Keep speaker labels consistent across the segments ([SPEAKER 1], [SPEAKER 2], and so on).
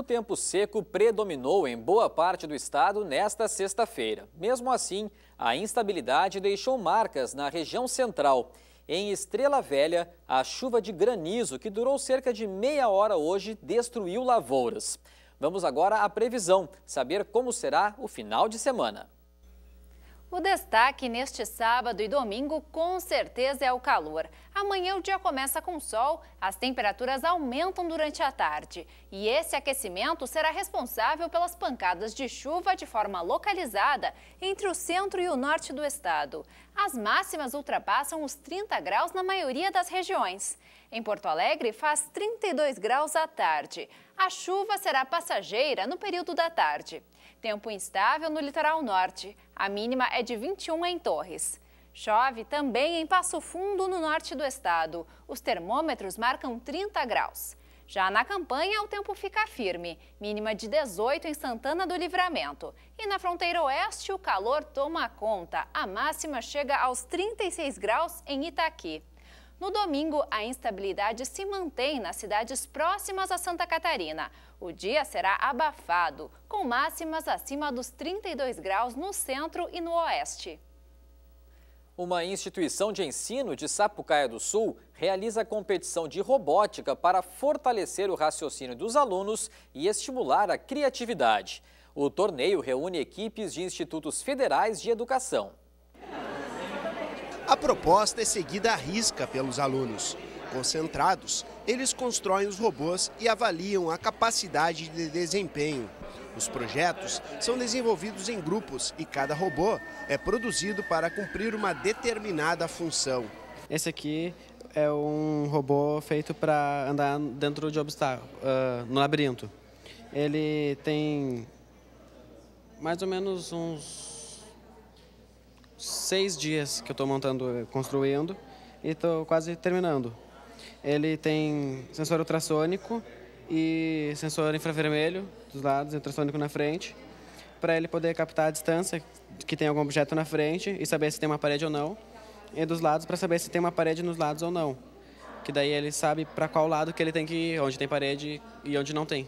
[SPEAKER 1] O tempo seco predominou em boa parte do estado nesta sexta-feira. Mesmo assim, a instabilidade deixou marcas na região central. Em Estrela Velha, a chuva de granizo, que durou cerca de meia hora hoje, destruiu lavouras. Vamos agora à previsão, saber como será o final de semana.
[SPEAKER 2] O destaque neste sábado e domingo com certeza é o calor. Amanhã o dia começa com sol, as temperaturas aumentam durante a tarde. E esse aquecimento será responsável pelas pancadas de chuva de forma localizada entre o centro e o norte do estado. As máximas ultrapassam os 30 graus na maioria das regiões. Em Porto Alegre, faz 32 graus à tarde. A chuva será passageira no período da tarde. Tempo instável no litoral norte. A mínima é de 21 em Torres. Chove também em Passo Fundo, no norte do estado. Os termômetros marcam 30 graus. Já na campanha, o tempo fica firme, mínima de 18 em Santana do Livramento. E na fronteira oeste, o calor toma conta, a máxima chega aos 36 graus em Itaqui. No domingo, a instabilidade se mantém nas cidades próximas a Santa Catarina. O dia será abafado, com máximas acima dos 32 graus no centro e no oeste.
[SPEAKER 1] Uma instituição de ensino de Sapucaia do Sul realiza competição de robótica para fortalecer o raciocínio dos alunos e estimular a criatividade. O torneio reúne equipes de institutos federais de educação. A proposta é seguida à risca pelos alunos. Concentrados, eles constroem os robôs e avaliam a capacidade de desempenho. Os projetos são desenvolvidos em grupos e cada robô é produzido para cumprir uma determinada função. Esse aqui é um robô feito para andar dentro de obstáculo, uh, no labirinto. Ele tem mais ou menos uns seis dias que eu estou montando, construindo e estou quase terminando. Ele tem sensor ultrassônico e sensor infravermelho dos lados e ultrassônico na frente, para ele poder captar a distância que tem algum objeto na frente e saber se tem uma parede ou não, e dos lados para saber se tem uma parede nos lados ou não. Que daí ele sabe para qual lado que ele tem que ir, onde tem parede e onde não tem.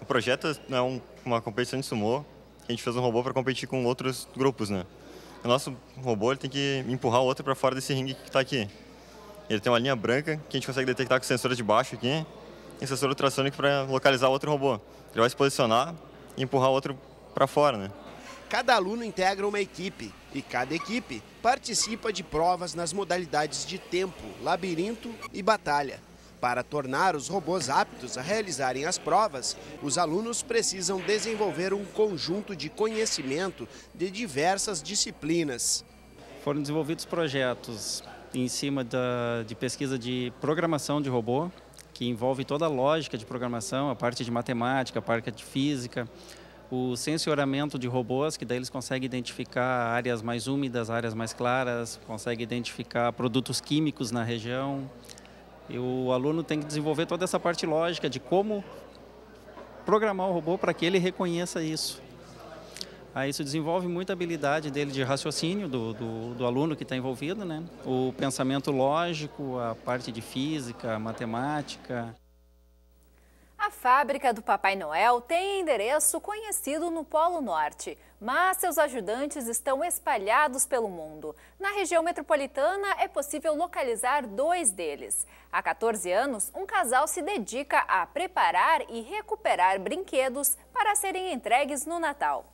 [SPEAKER 1] O projeto é uma competição de sumô, a gente fez um robô para competir com outros grupos, né? o nosso robô tem que empurrar o outro para fora desse ringue que está aqui. Ele tem uma linha branca que a gente consegue detectar com o sensor de baixo aqui e o sensor ultrassônico para localizar o outro robô. Ele vai se posicionar e empurrar o outro para fora, né? Cada aluno integra uma equipe e cada equipe participa de provas nas modalidades de tempo, labirinto e batalha. Para tornar os robôs aptos a realizarem as provas, os alunos precisam desenvolver um conjunto de conhecimento de diversas disciplinas. Foram desenvolvidos projetos em cima da, de pesquisa de programação de robô, que envolve toda a lógica de programação, a parte de matemática, a parte de física, o sensoramento de robôs, que daí eles conseguem identificar áreas mais úmidas, áreas mais claras, conseguem identificar produtos químicos na região. E o aluno tem que desenvolver toda essa parte lógica de como programar o robô para que ele reconheça isso. Aí isso desenvolve muita habilidade dele de raciocínio, do, do, do aluno que está envolvido, né? O pensamento lógico, a parte de física, matemática.
[SPEAKER 2] A fábrica do Papai Noel tem endereço conhecido no Polo Norte, mas seus ajudantes estão espalhados pelo mundo. Na região metropolitana é possível localizar dois deles. Há 14 anos, um casal se dedica a preparar e recuperar brinquedos para serem entregues no Natal.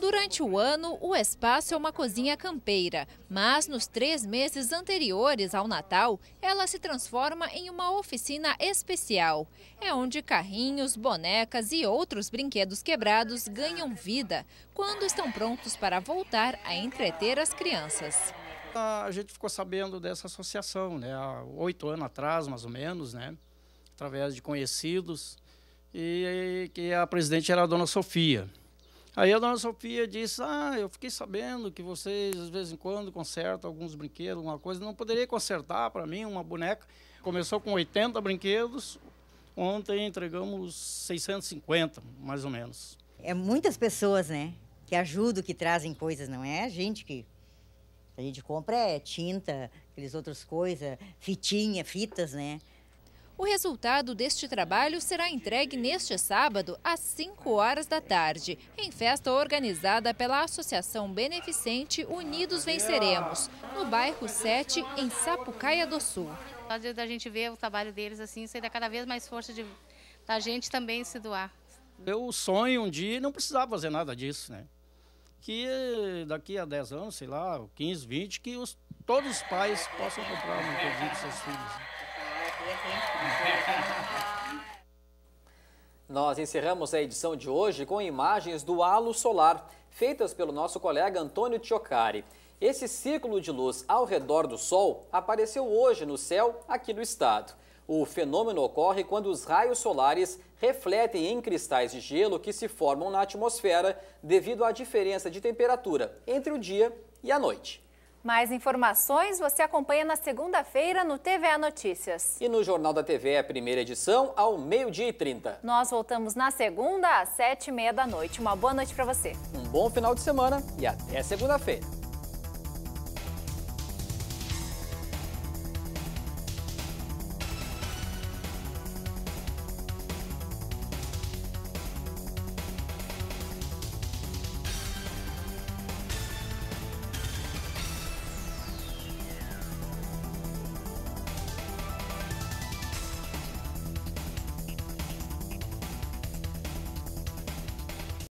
[SPEAKER 2] Durante o ano, o espaço é uma cozinha campeira, mas nos três meses anteriores ao Natal, ela se transforma em uma oficina especial. É onde carrinhos, bonecas e outros brinquedos quebrados ganham vida quando estão prontos para voltar a entreter as crianças. A
[SPEAKER 1] gente ficou sabendo dessa associação, né, há oito anos atrás, mais ou menos, né, através de conhecidos, e que a presidente era a dona Sofia. Aí a dona Sofia disse: Ah, eu fiquei sabendo que vocês, de vez em quando, consertam alguns brinquedos, alguma coisa. Não poderia consertar para mim uma boneca. Começou com 80 brinquedos, ontem entregamos 650, mais ou menos. É muitas pessoas, né? Que ajudam, que trazem coisas, não é a gente que. A gente compra é tinta, aqueles outros coisas, fitinha, fitas, né?
[SPEAKER 2] O resultado deste trabalho será entregue neste sábado, às 5 horas da tarde, em festa organizada pela Associação Beneficente Unidos Venceremos, no bairro 7, em Sapucaia do Sul. Às vezes a gente vê o trabalho deles assim, isso dá cada vez mais força de, da gente também se doar.
[SPEAKER 1] Eu sonho um dia não precisar fazer nada disso, né? Que daqui a 10 anos, sei lá, 15, 20, que os, todos os pais possam comprar uma coisinha para seus filhos. Né? Nós encerramos a edição de hoje com imagens do halo solar, feitas pelo nosso colega Antônio Tiocari. Esse círculo de luz ao redor do Sol apareceu hoje no céu aqui do estado. O fenômeno ocorre quando os raios solares refletem em cristais de gelo que se formam na atmosfera devido à diferença de temperatura entre o dia e a noite.
[SPEAKER 2] Mais informações você acompanha na segunda-feira no TVA Notícias.
[SPEAKER 1] E no Jornal da TV a primeira edição, ao meio-dia e trinta.
[SPEAKER 2] Nós voltamos na segunda, às sete e meia da noite. Uma boa noite para você.
[SPEAKER 1] Um bom final de semana e até segunda-feira.